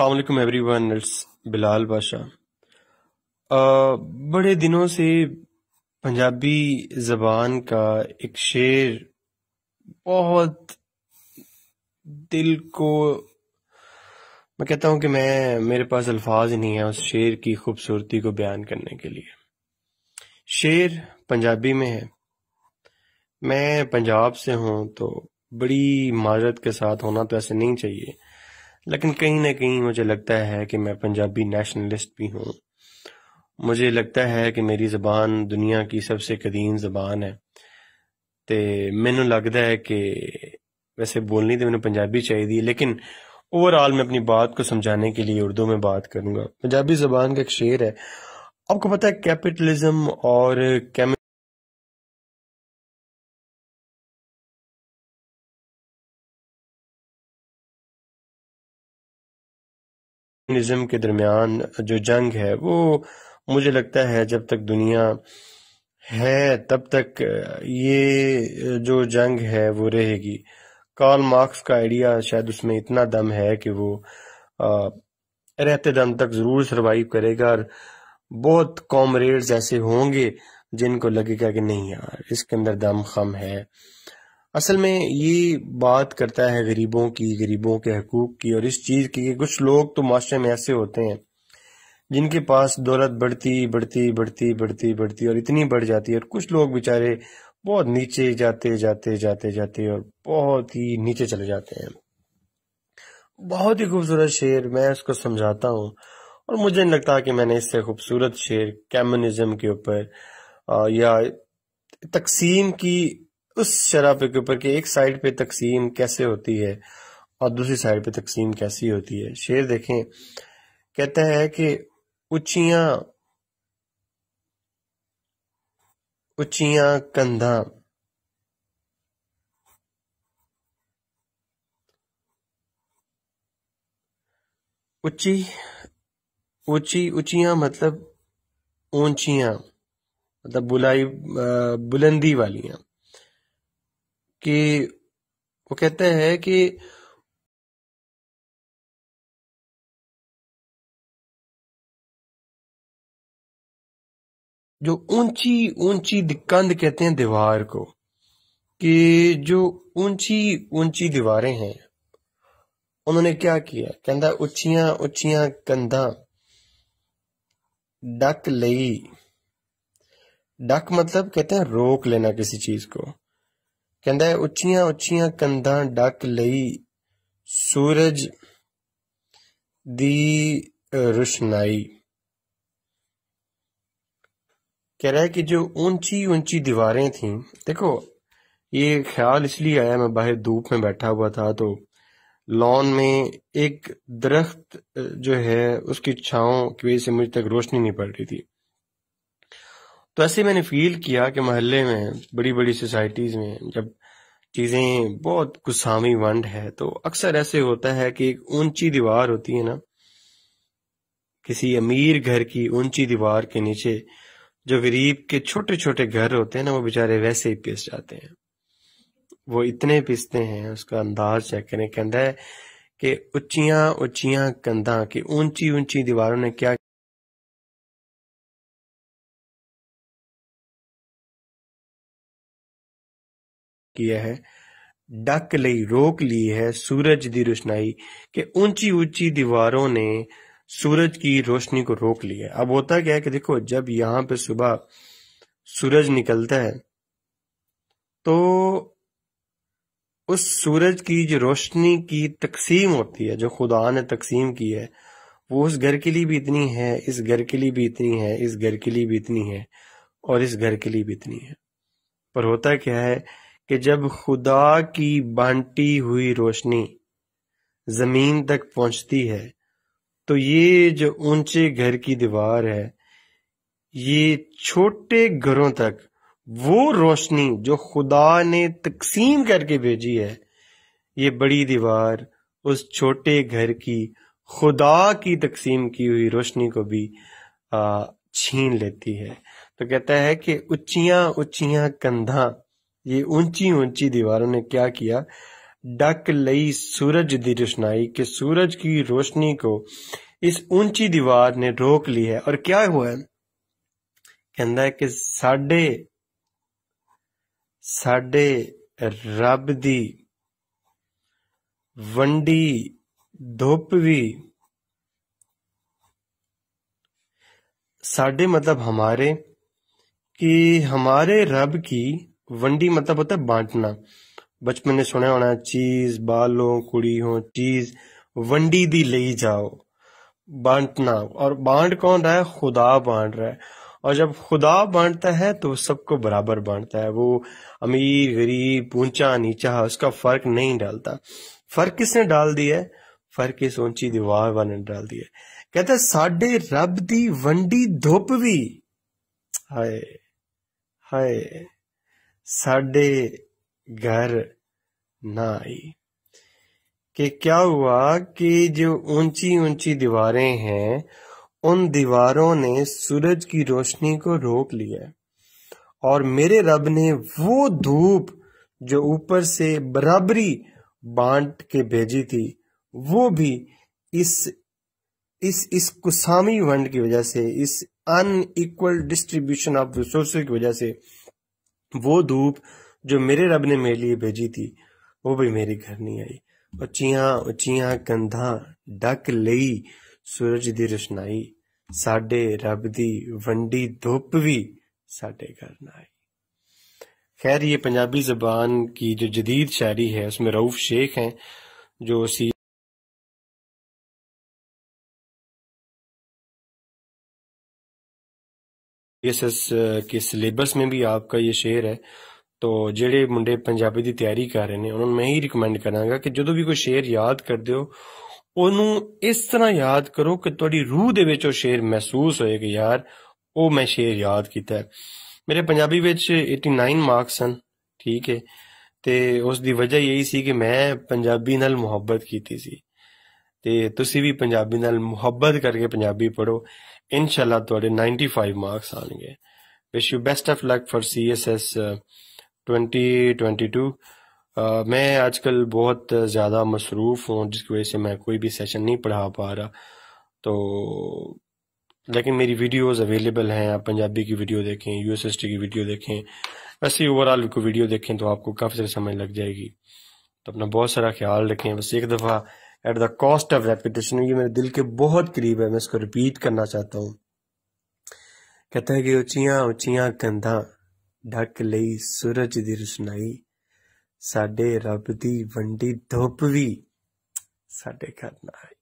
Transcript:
Aslam everyone it's Bilal Badshah बड़े दिनों से पंजाबी ज़बान का एक शेर बहुत दिल को मैं कहता हूँ कि मैं मेरे पास अल्फाज नहीं है उस शेर की खूबसूरती को बयान करने के लिए शेर पंजाबी में है मैं पंजाब से हूँ तो बड़ी माजरत के साथ होना तो ऐसे नहीं चाहिए लेकिन कहीं ना कहीं मुझे लगता है कि मैं पंजाबी नेशनलिस्ट भी हूँ मुझे लगता है कि मेरी ज़बान दुनिया की सबसे कदीम ज़बान है तो मैनू लगता है कि वैसे बोलनी तो मैंने पंजाबी चाहिए लेकिन ओवरऑल मैं अपनी बात को समझाने के लिए उर्दू में बात करूंगा पंजाबी ज़बान का एक शेर है आपको पता है कैपिटलिज्म और निज़म के दरमियान जो जंग है वो मुझे लगता है जब तक दुनिया है तब तक ये जो जंग है वो रहेगी कार्ल मार्क्स का आइडिया शायद उसमें इतना दम है कि वो आ, रहते दम तक ज़रूर सरवाइव करेगा और बहुत कॉमरेड्स ऐसे होंगे जिनको लगेगा कि नहीं यार इसके अंदर दम खम है असल में ये बात करता है गरीबों की गरीबों के हकूक की और इस चीज़ की कि कुछ लोग तो माशरे में ऐसे होते हैं जिनके पास दौलत बढ़ती बढ़ती बढ़ती बढ़ती बढ़ती और इतनी बढ़ जाती है और कुछ लोग बेचारे बहुत नीचे जाते जाते जाते जाते और बहुत ही नीचे चले जाते हैं बहुत ही खूबसूरत शेर मैं उसको समझाता हूँ और मुझे नहीं लगता कि मैंने इससे खूबसूरत शेर कैमनिज्म के ऊपर या तकसीम की उस शराब के ऊपर की एक साइड पे तकसीम कैसे होती है और दूसरी साइड पे तकसीम कैसी होती है शेर देखें कहता है कि ऊंचिया उचिया कंधा ऊंची ऊंची ऊंचियां मतलब ऊंचियां मतलब बुलाई बुलंदी वालियां कि वो कहते हैं कि जो ऊंची ऊंची दिकंद कहते हैं दीवार को कि जो ऊंची ऊंची दीवारें हैं उन्होंने क्या किया कहता उचिया उचिया कंधा डक लई डक मतलब कहते हैं रोक लेना किसी चीज को ਕਹਿੰਦਾ है उच्चिया ਉੱਚੀਆਂ कंधा डक लई ਸੂਰਜ ਦੀ ਰੁਸ਼ਨਾਈ कह रहा है कि जो ऊंची ऊंची दीवारें थी देखो ये ख्याल इसलिए आया मैं बाहर धूप में बैठा हुआ था तो लॉन में एक दरख्त जो है उसकी छाओ की वजह से मुझ तक रोशनी नहीं पड़ रही थी तो ऐसे मैंने फील किया कि मोहल्ले में बड़ी बड़ी सोसाइटीज़ में जब चीज़ें बहुत गुस्सामी वंड है तो अक्सर ऐसे होता है कि एक ऊंची दीवार होती है ना किसी अमीर घर की ऊंची दीवार के नीचे जो गरीब के छोटे छोटे घर होते हैं ना वो बेचारे वैसे ही पिस जाते हैं वो इतने पिसते हैं उसका अंदाज चेक करें कहता है कि उच्चियां उचिया कंधा की ऊंची ऊंची दीवारों ने क्या किया है डक लई रोक ली है सूरज दी रोशनाई के ऊंची ऊंची दीवारों ने सूरज की रोशनी को रोक लिया अब होता क्या है कि देखो जब यहां पे सुबह सूरज निकलता है तो उस सूरज की जो रोशनी की तकसीम होती है जो खुदा ने तकसीम की है वो उस घर के लिए भी इतनी है इस घर के लिए भी इतनी है इस घर के लिए भी इतनी है और इस घर के लिए भी इतनी है पर होता क्या है कि जब खुदा की बांटी हुई रोशनी जमीन तक पहुंचती है तो ये जो ऊंचे घर की दीवार है ये छोटे घरों तक वो रोशनी जो खुदा ने तकसीम करके भेजी है ये बड़ी दीवार उस छोटे घर की खुदा की तकसीम की हुई रोशनी को भी छीन लेती है तो कहता है कि उच्चियां उच्चियां कंधा ये ऊंची ऊंची दीवारों ने क्या किया डक लई सूरज दी रोशनाई के सूरज की रोशनी को इस ऊंची दीवार ने रोक ली है और क्या हुआ है कहता है कि साडे साडे रब दी वंडी धुप भी साडे मतलब हमारे कि हमारे रब की वंडी मतलब होता है बांटना बचपन ने सुने होना चीज बालो कुड़ी हो चीज वंडी दी ले जाओ बांटना और बांट कौन रहा है खुदा बांट रहा है और जब खुदा बांटता है तो सबको बराबर बांटता है वो अमीर गरीब ऊंचा नीचा उसका फर्क नहीं डालता फर्क किसने डाल दिया है फर्क इस ऊंची दीवार वाले ने डाल दिया कहते साडे रब दी वंडी धुप भी हाय हाय साढ़े घर ना आई कि क्या हुआ कि जो ऊंची ऊंची दीवारें हैं उन दीवारों ने सूरज की रोशनी को रोक लिया और मेरे रब ने वो धूप जो ऊपर से बराबरी बांट के भेजी थी वो भी इस इस इस कुसामी वंड की वजह से इस अनइक्वल डिस्ट्रीब्यूशन ऑफ रिसोर्स की वजह से वो धूप जो मेरे रब ने मेरे लिए भेजी थी वो भी मेरे घर नहीं आई उचिया उचिया कंधा डक लई सूरज ਦੀ रोशनाई साडे रब ਦੀ वंडी ਧੁੱਪ भी साडे घर ਨਾ आई खैर ये पंजाबी ज़बान की जो जदीद शायरी है उसमें रऊफ़ शेख हैं जो सी ਐਸਐਸ ਕੇ ਸਿਲੇਬਸ ਮੇਂ ਵੀ ਆਪਕਾ ਇਹ ਸ਼ੇਅਰ ਹੈ ਤੋ ਜਿਹੜੇ ਮੁੰਡੇ ਪੰਜਾਬੀ ਦੀ ਤਿਆਰੀ ਕਰ ਰਹੇ ਨੇ ਉਹਨਾਂ ਨੂੰ ਮੈਂ ਹੀ ਰეკਮੈਂਡ ਕਰਾਂਗਾ ਕਿ ਜਦੋਂ ਵੀ ਕੋਈ ਸ਼ੇਅਰ ਯਾਦ ਕਰਦੇ ਹੋ ਉਹਨੂੰ ਇਸ ਤਰ੍ਹਾਂ ਯਾਦ ਕਰੋ ਕਿ ਤੁਹਾਡੀ ਰੂਹ ਦੇ ਵਿੱਚ ਉਹ ਸ਼ੇਰ ਮਹਿਸੂਸ ਹੋਏ ਕਿ ਯਾਰ ਉਹ ਮੈਂ ਸ਼ੇਰ ਯਾਦ ਕੀਤਾ ਹੈ ਮੇਰੇ ਪੰਜਾਬੀ ਵਿੱਚ 89 ਮਾਰਕਸ ਹਨ ਠੀਕ ਹੈ ਤੇ ਉਸ ਦੀ ਵਜ੍ਹਾ ਇਹੀ ਸੀ ਕਿ ਮੈਂ ਪੰਜਾਬੀ ਨਾਲ ਮੁਹੱਬਤ ਕੀਤੀ ਸੀ ਤੇ ਤੁਸੀਂ ਵੀ ਪੰਜਾਬੀ ਨਾਲ ਮੁਹੱਬਤ ਕਰਕੇ ਪੰਜਾਬੀ ਪੜੋ ਇਨਸ਼ਾਅੱਲਾ ਤੁਹਾਡੇ 95 best of luck for C S S twenty twenty two मैं आजकल बहुत ज़्यादा मसरूफ़ हूँ जिसकी वजह से मैं कोई भी सेशन नहीं पढ़ा पा रहा तो लेकिन मेरी वीडियोस अवेलेबल हैं आप पंजाबी की वीडियो देखें यू एस की वीडियो देखें वैसे ओवरऑल को वीडियो देखें तो आपको काफ़ी सारी समझ लग जाएगी तो अपना बहुत सारा ख्याल रखें बस एक दफ़ा at the cost of repetition ये मेरे दिल के बहुत करीब है मैं इसको रिपीट करना चाहता हूँ कहता है कि उचिया उचिया कंधा ढक लई सूरज दी रोशनाई साडे रब ਦੀ ਵੰਡੀ धुप भी ਸਾਡੇ घर ਨਾ आई